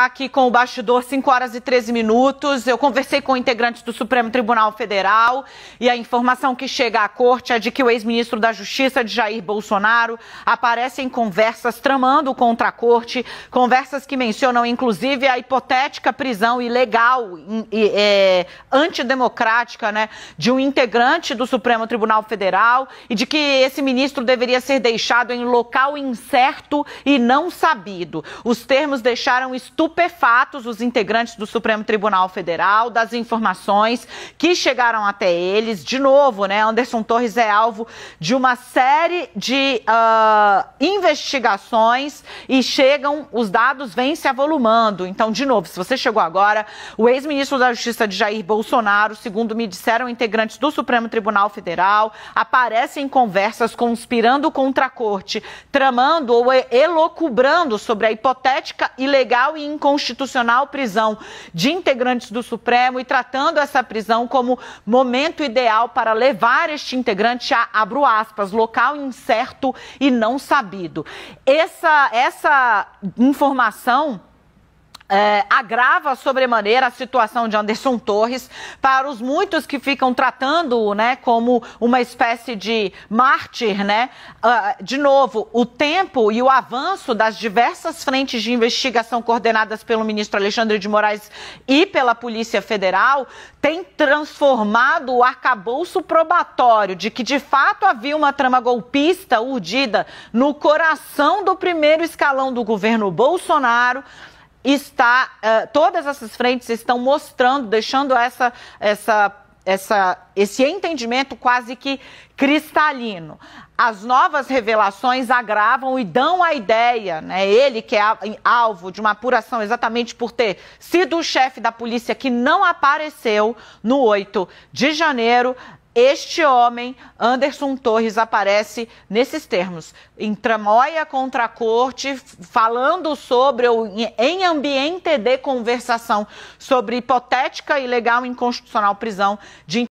Aqui com o bastidor, 5 horas e 13 minutos. Eu conversei com integrantes do Supremo Tribunal Federal e a informação que chega à corte é de que o ex-ministro da Justiça, de Jair Bolsonaro, aparece em conversas tramando contra a corte, conversas que mencionam inclusive a hipotética prisão ilegal e é, antidemocrática né, de um integrante do Supremo Tribunal Federal e de que esse ministro deveria ser deixado em local incerto e não sabido. Os termos deixaram estupendo estupefatos os integrantes do Supremo Tribunal Federal das informações que chegaram até eles. De novo, né? Anderson Torres é alvo de uma série de uh, investigações e chegam, os dados vêm se avolumando. Então, de novo, se você chegou agora, o ex-ministro da Justiça de Jair Bolsonaro, segundo me disseram integrantes do Supremo Tribunal Federal, aparece em conversas conspirando contra a corte, tramando ou elocubrando sobre a hipotética ilegal e inconstitucional prisão de integrantes do Supremo e tratando essa prisão como momento ideal para levar este integrante a, abro aspas, local incerto e não sabido. Essa, essa informação é, agrava sobremaneira a situação de Anderson Torres para os muitos que ficam tratando né, como uma espécie de mártir. Né? Uh, de novo, o tempo e o avanço das diversas frentes de investigação coordenadas pelo ministro Alexandre de Moraes e pela Polícia Federal tem transformado o arcabouço probatório de que de fato havia uma trama golpista urdida no coração do primeiro escalão do governo Bolsonaro está uh, todas essas frentes estão mostrando, deixando essa essa essa esse entendimento quase que cristalino. As novas revelações agravam e dão a ideia, né? Ele que é alvo de uma apuração exatamente por ter sido o chefe da polícia que não apareceu no 8 de janeiro, este homem, Anderson Torres, aparece nesses termos, em tramóia contra a corte, falando sobre, ou em ambiente de conversação, sobre hipotética, ilegal inconstitucional prisão de